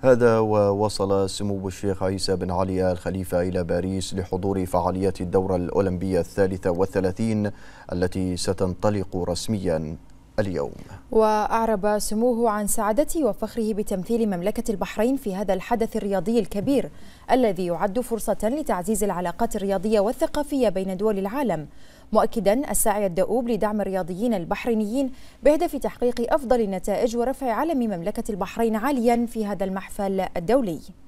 هذا ووصل سمو الشيخ عيسى بن علي الخليفة إلى باريس لحضور فعاليات الدورة الأولمبية الثالثة والثلاثين التي ستنطلق رسمياً اليوم وأعرب سموه عن سعادته وفخره بتمثيل مملكة البحرين في هذا الحدث الرياضي الكبير الذي يعد فرصة لتعزيز العلاقات الرياضية والثقافية بين دول العالم مؤكدا السعي الدؤوب لدعم الرياضيين البحرينيين بهدف تحقيق أفضل النتائج ورفع علم مملكة البحرين عاليا في هذا المحفل الدولي